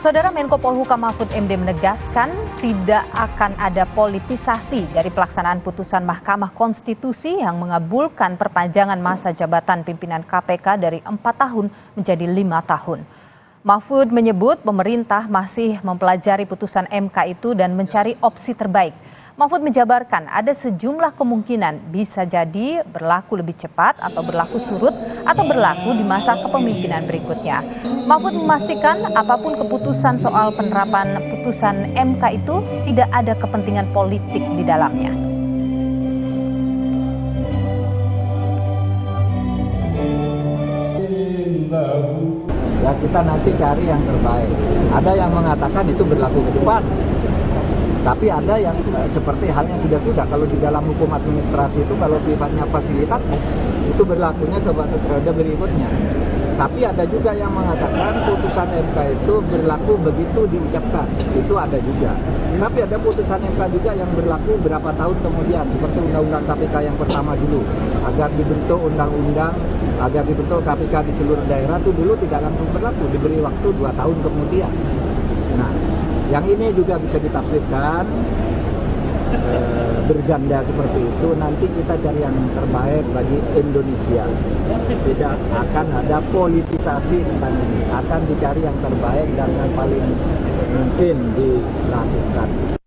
Saudara Menko Polhukam Mahfud MD menegaskan tidak akan ada politisasi dari pelaksanaan putusan Mahkamah Konstitusi yang mengabulkan perpanjangan masa jabatan pimpinan KPK dari 4 tahun menjadi lima tahun. Mahfud menyebut pemerintah masih mempelajari putusan MK itu dan mencari opsi terbaik. Mahfud menjabarkan ada sejumlah kemungkinan bisa jadi berlaku lebih cepat atau berlaku surut atau berlaku di masa kepemimpinan berikutnya. Mahfud memastikan apapun keputusan soal penerapan putusan MK itu tidak ada kepentingan politik di dalamnya. Ya kita nanti cari yang terbaik. Ada yang mengatakan itu berlaku cepat, tapi ada yang uh, seperti hal yang sudah-sudah kalau di dalam hukum administrasi itu kalau sifatnya fasilitas itu berlakunya kepada periode berikutnya. Tapi ada juga yang mengatakan putusan MK itu berlaku begitu diucapkan. Itu ada juga. Tapi ada putusan MK juga yang berlaku berapa tahun kemudian seperti undang-undang KPK yang pertama dulu agar dibentuk undang-undang agar dibentuk KPK di seluruh daerah itu dulu tidak langsung berlaku diberi waktu dua tahun kemudian. Nah, yang ini juga bisa ditafsirkan eh, berganda seperti itu. Nanti kita cari yang terbaik bagi Indonesia. Tidak akan ada politisasi tentang ini. Akan dicari yang terbaik dan yang paling mungkin dilakukan.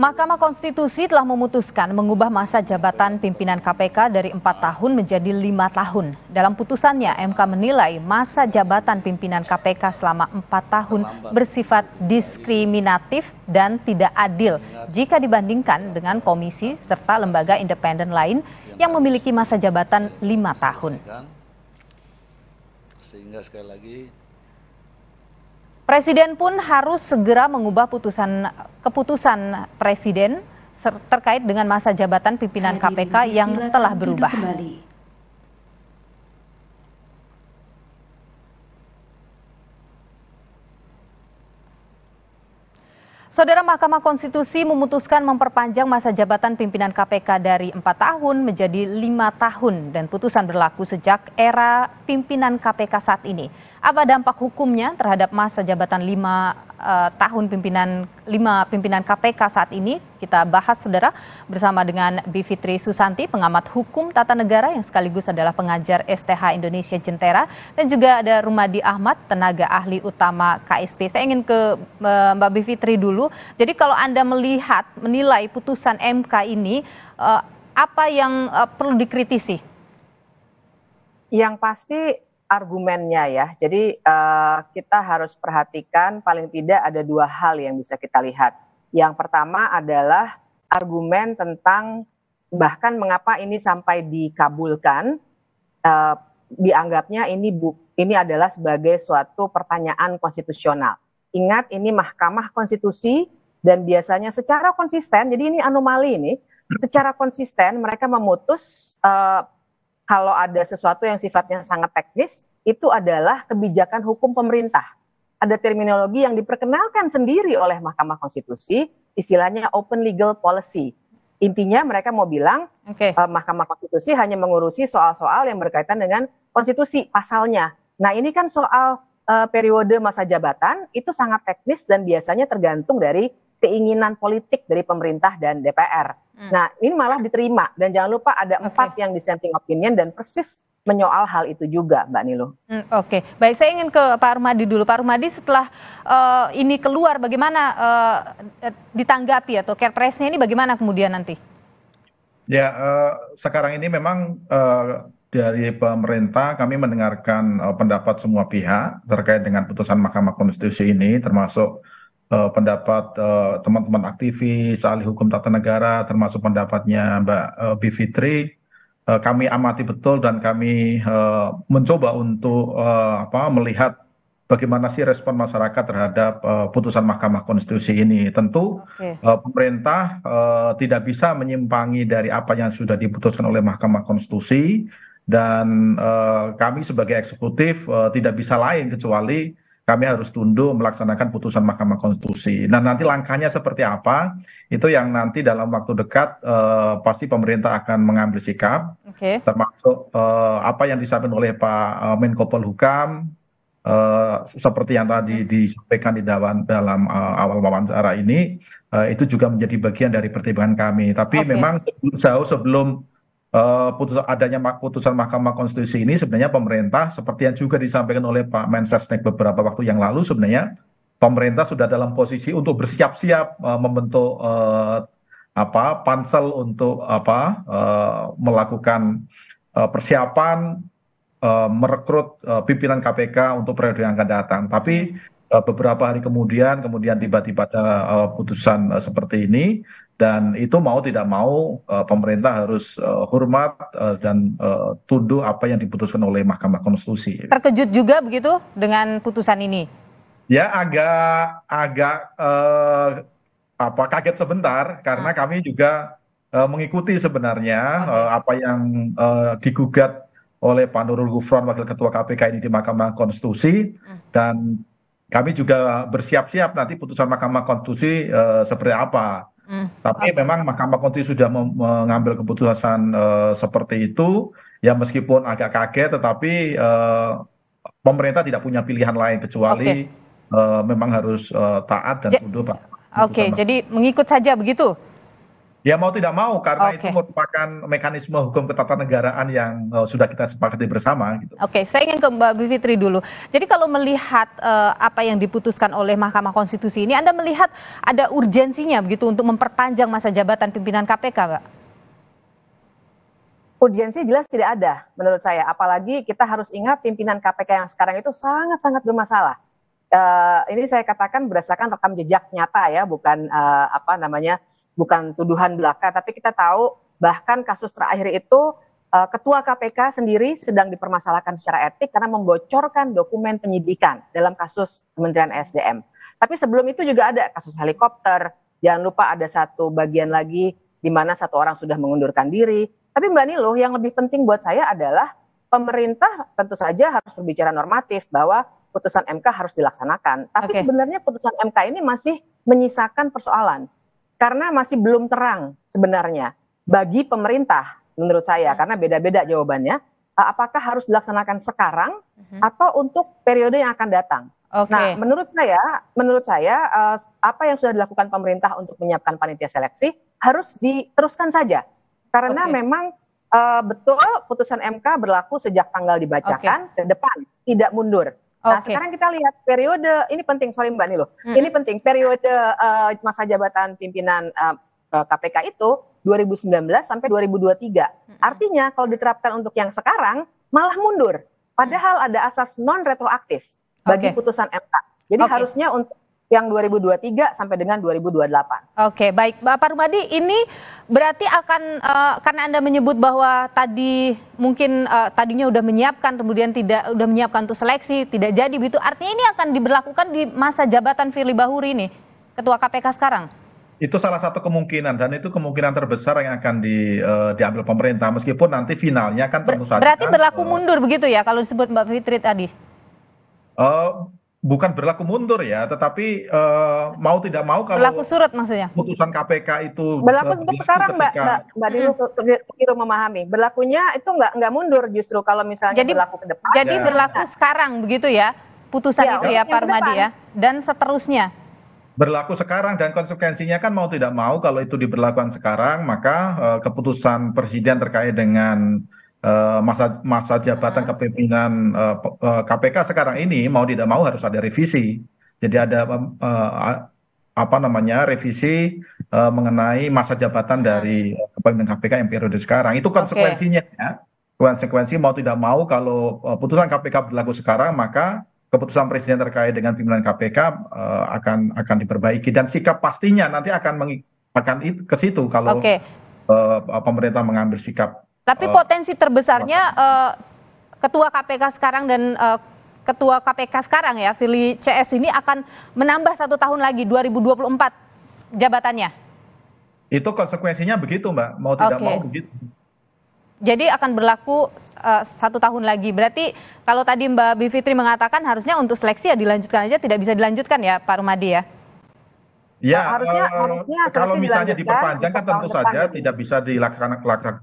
Mahkamah Konstitusi telah memutuskan mengubah masa jabatan pimpinan KPK dari empat tahun menjadi lima tahun. Dalam putusannya, MK menilai masa jabatan pimpinan KPK selama empat tahun bersifat diskriminatif dan tidak adil jika dibandingkan dengan komisi serta lembaga independen lain yang memiliki masa jabatan lima tahun. Sehingga sekali lagi Presiden pun harus segera mengubah putusan keputusan presiden terkait dengan masa jabatan pimpinan KPK yang telah berubah. Saudara Mahkamah Konstitusi memutuskan memperpanjang masa jabatan pimpinan KPK dari 4 tahun menjadi lima tahun dan putusan berlaku sejak era pimpinan KPK saat ini. Apa dampak hukumnya terhadap masa jabatan lima uh, tahun pimpinan lima pimpinan KPK saat ini? Kita bahas saudara bersama dengan Bivitri Susanti, pengamat hukum tata negara yang sekaligus adalah pengajar STH Indonesia Jentera dan juga ada Rumadi Ahmad, tenaga ahli utama KSP. Saya ingin ke uh, Mbak Bivitri dulu. Jadi kalau Anda melihat menilai putusan MK ini uh, apa yang uh, perlu dikritisi? Yang pasti argumennya ya. Jadi uh, kita harus perhatikan paling tidak ada dua hal yang bisa kita lihat. Yang pertama adalah argumen tentang bahkan mengapa ini sampai dikabulkan uh, dianggapnya ini bu, ini adalah sebagai suatu pertanyaan konstitusional. Ingat ini Mahkamah Konstitusi dan biasanya secara konsisten jadi ini anomali ini secara konsisten mereka memutus uh, kalau ada sesuatu yang sifatnya sangat teknis, itu adalah kebijakan hukum pemerintah. Ada terminologi yang diperkenalkan sendiri oleh Mahkamah Konstitusi, istilahnya open legal policy. Intinya mereka mau bilang okay. eh, Mahkamah Konstitusi hanya mengurusi soal-soal yang berkaitan dengan konstitusi pasalnya. Nah ini kan soal eh, periode masa jabatan itu sangat teknis dan biasanya tergantung dari keinginan politik dari pemerintah dan DPR. Hmm. Nah, ini malah diterima dan jangan lupa ada empat okay. yang dissenting opinion dan persis menyoal hal itu juga, Mbak Nilo. Hmm, Oke, okay. baik saya ingin ke Pak Armadi dulu. Pak Armadi setelah uh, ini keluar, bagaimana uh, ditanggapi atau care Carepresnya ini bagaimana kemudian nanti? Ya, uh, sekarang ini memang uh, dari pemerintah kami mendengarkan uh, pendapat semua pihak terkait dengan putusan Mahkamah Konstitusi ini, termasuk Eh, pendapat eh, teman-teman aktivis, ahli hukum tata negara, termasuk pendapatnya Mbak eh, Bivitri, kami amati betul dan kami mencoba untuk apa, melihat bagaimana sih respon masyarakat terhadap putusan Mahkamah Konstitusi ini. Tentu okay. pemerintah tidak bisa menyimpangi dari apa yang sudah diputuskan oleh Mahkamah Konstitusi dan kami sebagai eksekutif tidak bisa lain kecuali kami harus tunduk melaksanakan putusan Mahkamah Konstitusi. Nah nanti langkahnya seperti apa itu yang nanti dalam waktu dekat uh, pasti pemerintah akan mengambil sikap, okay. termasuk uh, apa yang disampaikan oleh Pak eh, Menko Polhukam uh, seperti yang tadi disampaikan di dalam dalam uh, awal wawancara ini uh, itu juga menjadi bagian dari pertimbangan kami. Tapi okay. memang jauh sebelum Eh, adanya putusan Mahkamah Konstitusi ini sebenarnya pemerintah seperti yang juga disampaikan oleh Pak Mensesnek beberapa waktu yang lalu sebenarnya pemerintah sudah dalam posisi untuk bersiap-siap uh, membentuk uh, apa pansel untuk apa uh, melakukan uh, persiapan uh, merekrut uh, pimpinan KPK untuk periode yang akan datang. Tapi uh, beberapa hari kemudian kemudian tiba-tiba ada uh, putusan uh, seperti ini dan itu mau tidak mau eh, pemerintah harus eh, hormat eh, dan tunduk apa yang diputuskan oleh Mahkamah Konstitusi. Terkejut juga begitu dengan putusan ini? Ya agak agak eh, apa kaget sebentar karena ah. kami juga uh, mengikuti sebenarnya okay. uh, apa yang uh, digugat oleh Pak Nurul Gufron Wakil Ketua KPK ini di Mahkamah Konstitusi hmm. dan kami juga bersiap-siap nanti putusan Mahkamah Konstitusi eh, seperti apa tapi memang Mahkamah Konstitusi sudah mengambil keputusan uh, seperti itu, ya meskipun agak kaget, tetapi uh, pemerintah tidak punya pilihan lain kecuali okay. uh, eh, memang harus uh, taat dan tunduk. Oke, okay, jadi mengikut saja begitu ya mau tidak mau karena itu merupakan mekanisme hukum ketatanegaraan yang eh, sudah kita sepakati bersama gitu. Oke, saya ingin ke Mbak Bivitri dulu. Jadi kalau melihat uh, apa yang diputuskan oleh Mahkamah Konstitusi ini Anda melihat ada urgensinya begitu untuk memperpanjang masa jabatan pimpinan KPK, Pak? urgensi jelas tidak ada menurut saya. Apalagi kita harus ingat pimpinan KPK yang sekarang itu sangat-sangat bermasalah. Uh, ini saya katakan berdasarkan rekam jejak nyata ya, bukan uh, apa namanya bukan tuduhan belaka, tapi kita tahu bahkan kasus terakhir itu eh, ketua KPK sendiri sedang dipermasalahkan secara etik karena membocorkan dokumen penyidikan dalam kasus Kementerian SDM. Tapi sebelum itu juga ada kasus helikopter. Jangan lupa ada satu bagian lagi di mana satu orang sudah mengundurkan diri. Tapi Mbak Nilo, yang lebih penting buat saya adalah pemerintah tentu saja harus berbicara normatif bahwa putusan MK harus dilaksanakan. Tapi okay. sebenarnya putusan MK ini masih menyisakan persoalan. Karena masih belum terang sebenarnya bagi pemerintah menurut saya hmm. karena beda-beda jawabannya. Apakah harus dilaksanakan sekarang hmm. atau untuk periode yang akan datang? Okay. Nah, menurut saya, menurut saya e, apa yang sudah dilakukan pemerintah untuk menyiapkan panitia seleksi harus diteruskan saja, karena okay. memang e, betul putusan MK berlaku sejak tanggal dibacakan okay. ke depan, tidak mundur. Nah, sekarang kita lihat periode ini penting, sorry Mbak Nilo. Hmm. Ini penting periode uh, masa jabatan pimpinan uh, eh, eh, KPK itu 2019 sampai 2023. Hmm. Artinya kalau diterapkan untuk yang sekarang malah mundur. Padahal hmm. ada asas non retroaktif bagi okay. putusan MK. Jadi okay. harusnya untuk yang 2023 sampai dengan 2028. Oke, baik Bapak Rumadi, ini berarti akan uh, karena Anda menyebut bahwa tadi mungkin uh, tadinya sudah menyiapkan kemudian tidak sudah menyiapkan untuk seleksi, tidak jadi begitu. Artinya ini akan diberlakukan di masa jabatan Firly Bahuri ini, Ketua KPK sekarang. Itu salah satu kemungkinan dan itu kemungkinan terbesar yang akan di, uh, diambil pemerintah meskipun nanti finalnya kan tentu saja. Berarti kan, berlaku mundur begitu ya kalau disebut Mbak Fitri tadi. Uh, bukan berlaku mundur ya, tetapi uh, mau tidak mau kalau berlaku surut maksudnya. Putusan KPK itu berlaku eh, sekarang Mbak Mbak, Mbak Dino kira memahami. Berlakunya itu nggak nggak mundur justru kalau misalnya jadi, berlaku ke depan. Jadi ya. berlaku sekarang begitu ya putusan ya, itu ya Parmadi ya dan seterusnya berlaku sekarang dan konsekuensinya kan mau tidak mau kalau itu diberlakukan sekarang maka uh, keputusan presiden terkait dengan Eh, masa masa jabatan ah. kepemimpinan KPK eh, eh, sekarang ini mau tidak mau harus ada revisi. Jadi ada apa namanya revisi mengenai masa jabatan ah. dari kepemimpinan KPK yang periode sekarang. Itu konsekuensinya okay. ya. Konsekuensi mau tidak mau kalau putusan KPK berlaku sekarang maka keputusan presiden terkait dengan pimpinan KPK akan akan diperbaiki dan sikap pastinya nanti akan akan ke situ kalau okay. pemerintah mengambil sikap tapi eh, potensi terbesarnya uh, ketua KPK sekarang dan uh, ketua KPK sekarang ya, Fili CS ini akan menambah satu tahun lagi 2024 jabatannya. Itu konsekuensinya begitu, Mbak. Mau tidak okay. mau begitu. Jadi akan berlaku uh, satu tahun lagi. Berarti kalau tadi Mbak Bivitri mengatakan harusnya untuk seleksi ya dilanjutkan aja, tidak bisa dilanjutkan ya, Pak Rumadi ya? Ya, harusnya, uh, harusnya kalau misalnya diperpanjang kan tentu saja depan. tidak bisa dilakukan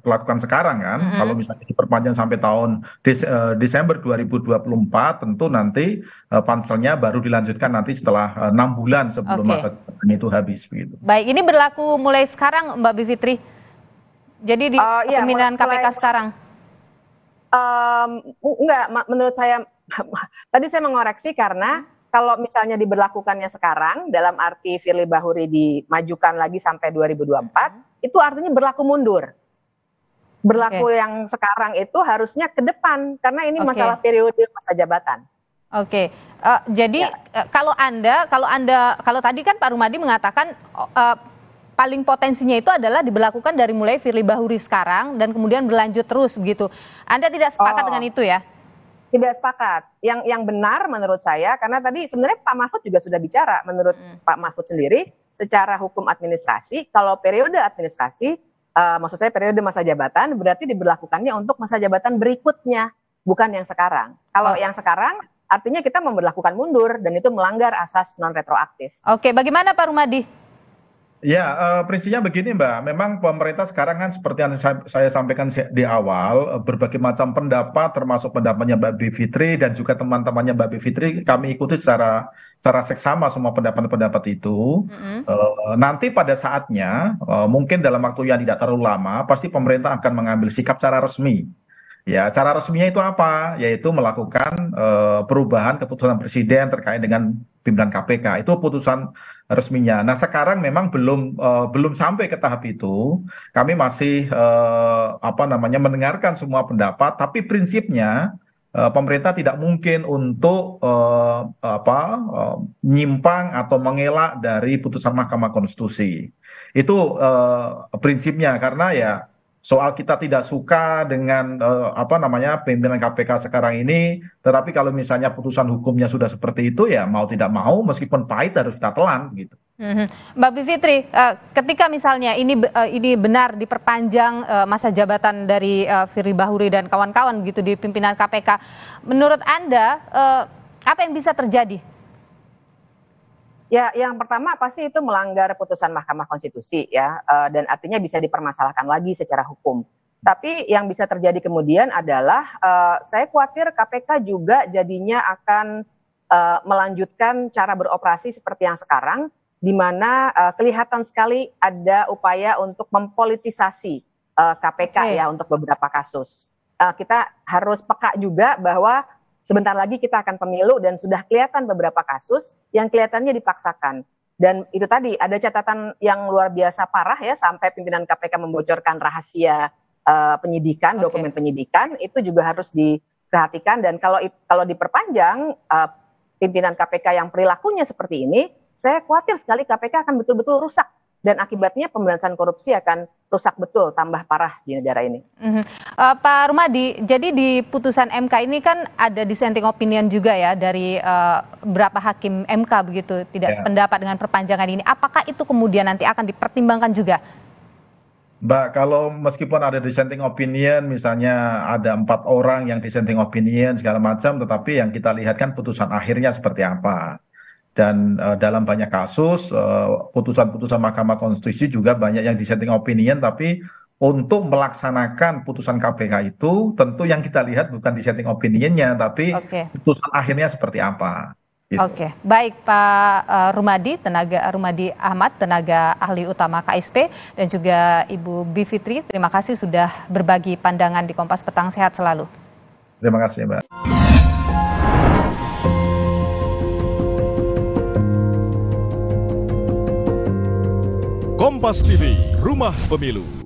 lakukan sekarang kan. Mm -hmm. Kalau misalnya diperpanjang sampai tahun Des, uh, Desember 2024 tentu nanti uh, panselnya baru dilanjutkan nanti setelah enam uh, bulan sebelum okay. masa jabatan itu habis begitu. Baik, ini berlaku mulai sekarang Mbak Bivitri. Jadi di uh, iya, pemindahan KPK sekarang. Um, enggak, menurut saya tadi saya mengoreksi karena kalau misalnya diberlakukannya sekarang dalam arti Firly Bahuri dimajukan lagi sampai 2024, -hmm. itu artinya berlaku mundur. Berlaku okay. yang sekarang itu harusnya ke depan karena ini okay. masalah periode masa jabatan. Oke. Okay. Uh, eh, jadi ya. uh, kalau Anda kalau Anda kalau tadi kan Pak Rumadi mengatakan uh, paling potensinya itu adalah diberlakukan dari mulai Firly Bahuri sekarang dan kemudian berlanjut terus gitu Anda tidak sepakat oh. dengan itu ya? Tidak sepakat. Yang yang benar menurut saya karena tadi sebenarnya Pak Mahfud juga sudah bicara menurut hmm. Pak Mahfud sendiri secara hukum administrasi kalau periode administrasi uh, maksud saya periode masa jabatan berarti diberlakukannya untuk masa jabatan berikutnya bukan yang sekarang. Kalau oh. yang sekarang artinya kita memberlakukan mundur dan itu melanggar asas non retroaktif. Oke, bagaimana Pak Rumadi? Ya, eh, prinsipnya begini Mbak, memang pemerintah sekarang kan seperti yang saya sampaikan di awal, eh, berbagai macam pendapat termasuk pendapatnya Mbak Bivitri dan juga teman-temannya Mbak Bivitri kami ikuti secara secara seksama semua pendapat-pendapat itu. Mm-hmm. Uh, nanti pada saatnya, uh, mungkin dalam waktu yang tidak terlalu lama, pasti pemerintah akan mengambil sikap secara resmi Ya, cara resminya itu apa? Yaitu melakukan uh, perubahan keputusan presiden terkait dengan pimpinan KPK. Itu putusan resminya. Nah, sekarang memang belum uh, belum sampai ke tahap itu. Kami masih uh, apa namanya mendengarkan semua pendapat, tapi prinsipnya uh, pemerintah tidak mungkin untuk uh, apa uh, nyimpang atau mengelak dari putusan Mahkamah Konstitusi. Itu uh, prinsipnya karena ya soal kita tidak suka dengan eh, apa namanya pimpinan kpk sekarang ini tetapi kalau misalnya putusan hukumnya sudah seperti itu ya mau tidak mau meskipun pahit harus kita telan gitu. Mhm. Mbak Bivitri, eh, ketika misalnya ini eh, ini benar diperpanjang masa jabatan dari Firly Bahuri dan kawan-kawan begitu di pimpinan KPK, menurut anda apa yang bisa terjadi Ya, yang pertama pasti itu melanggar putusan Mahkamah Konstitusi ya, eh, dan artinya bisa dipermasalahkan lagi secara hukum. Tapi yang bisa terjadi kemudian adalah eh, saya khawatir KPK juga jadinya akan eh, melanjutkan cara beroperasi seperti yang sekarang, di mana kelihatan sekali ada upaya untuk mempolitisasi KPK okay. ya untuk beberapa kasus. kita harus peka juga bahwa Sebentar lagi kita akan pemilu dan sudah kelihatan beberapa kasus yang kelihatannya dipaksakan. Dan itu tadi ada catatan yang luar biasa parah ya sampai pimpinan KPK membocorkan rahasia uh, penyidikan, okay. dokumen penyidikan itu juga harus diperhatikan dan kalau kalau diperpanjang uh, pimpinan KPK yang perilakunya seperti ini, saya khawatir sekali KPK akan betul-betul rusak dan akibatnya pemberantasan korupsi akan rusak betul, tambah parah di negara ini. Mm-hmm. Uh, Pak Rumadi, jadi di putusan MK ini kan ada dissenting opinion juga ya dari uh, berapa hakim MK begitu tidak ya. sependapat dengan perpanjangan ini. Apakah itu kemudian nanti akan dipertimbangkan juga? Mbak, kalau meskipun ada dissenting opinion, misalnya ada empat orang yang dissenting opinion segala macam, tetapi yang kita lihat kan putusan akhirnya seperti apa dan uh, dalam banyak kasus eh, putusan-putusan uh, Mahkamah Konstitusi juga banyak yang disetting opinion tapi untuk melaksanakan putusan KPK itu tentu yang kita lihat bukan disetting opinionnya tapi okay. putusan akhirnya seperti apa. Gitu. Oke, okay. baik Pak eh, Rumadi, tenaga Rumadi Ahmad, tenaga ahli utama KSP dan juga Ibu Bivitri, terima kasih sudah berbagi pandangan di Kompas Petang sehat selalu. Terima kasih, Mbak. Kompas TV, Rumah Pemilu.